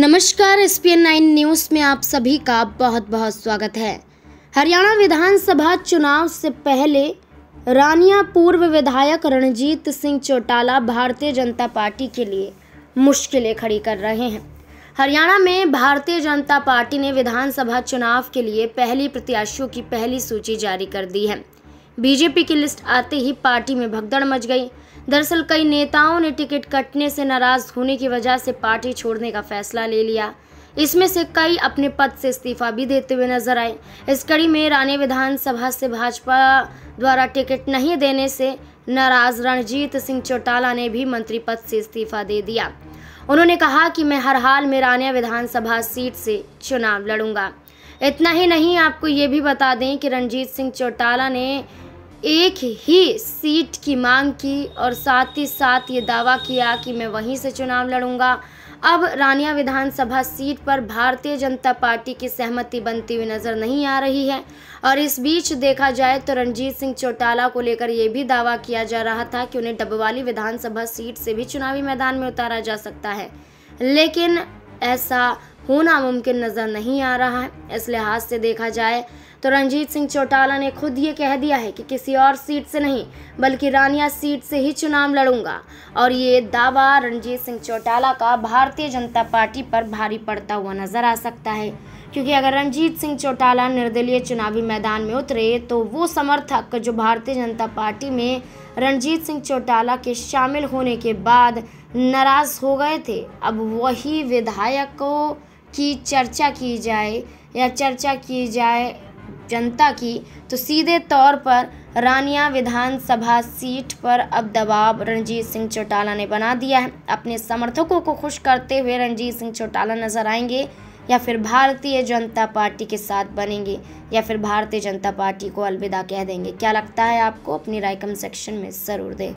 नमस्कार S P nine news में आप सभी का बहुत बहुत स्वागत है हरियाणा विधानसभा चुनाव से पहले रानिया पूर्व विधायक रणजीत सिंह चौटाला भारतीय जनता पार्टी के लिए मुश्किलें खड़ी कर रहे हैं हरियाणा में भारतीय जनता पार्टी ने विधानसभा चुनाव के लिए पहली प्रत्याशियों की पहली सूची जारी कर दी है बीजेपी की लिस्ट आते ही पार्टी में भगदड़ मच गई दरअसल कई नेताओं ने टिकट कटने से नाराज होने की वजह से पार्टी छोड़ने का फैसला ले लिया इसमें से कई अपने पद से इस्तीफा भी देते हुए नजर आए इस कड़ी में रानी विधानसभा से भाजपा द्वारा टिकट नहीं देने से नाराज रणजीत सिंह चौटाला ने भी मंत्री पद से इस्तीफा दे दिया उन्होंने कहा कि मैं हर हाल में रानिया विधानसभा सीट से चुनाव लड़ूंगा इतना ही नहीं आपको ये भी बता दें कि रणजीत सिंह चौटाला ने एक ही सीट की मांग की और साथ ही साथ ये दावा किया कि मैं वहीं से चुनाव लड़ूंगा अब रानिया विधानसभा सीट पर भारतीय जनता पार्टी की सहमति बनती हुई नज़र नहीं आ रही है और इस बीच देखा जाए तो रणजीत सिंह चौटाला को लेकर यह भी दावा किया जा रहा था कि उन्हें डबवाली विधानसभा सीट से भी चुनावी मैदान में उतारा जा सकता है लेकिन ऐसा होना मुमकिन नज़र नहीं आ रहा है इस लिहाज से देखा जाए तो रंजीत सिंह चौटाला ने खुद ये कह दिया है कि किसी और सीट से नहीं बल्कि रानिया सीट से ही चुनाव लड़ूंगा और ये दावा रंजीत सिंह चौटाला का भारतीय जनता पार्टी पर भारी पड़ता हुआ नजर आ सकता है क्योंकि अगर रणजीत सिंह चौटाला निर्दलीय चुनावी मैदान में उतरे तो वो समर्थक जो भारतीय जनता पार्टी में रणजीत सिंह चौटाला के शामिल होने के बाद नाराज़ हो गए थे अब वही विधायकों की चर्चा की जाए या चर्चा की जाए जनता की तो सीधे तौर पर रानिया विधानसभा सीट पर अब दबाव रणजीत सिंह चौटाला ने बना दिया है अपने समर्थकों को खुश करते हुए रणजीत सिंह चौटाला नजर आएंगे या फिर भारतीय जनता पार्टी के साथ बनेंगे या फिर भारतीय जनता पार्टी को अलविदा कह देंगे क्या लगता है आपको अपनी राय कम सेक्शन में ज़रूर दें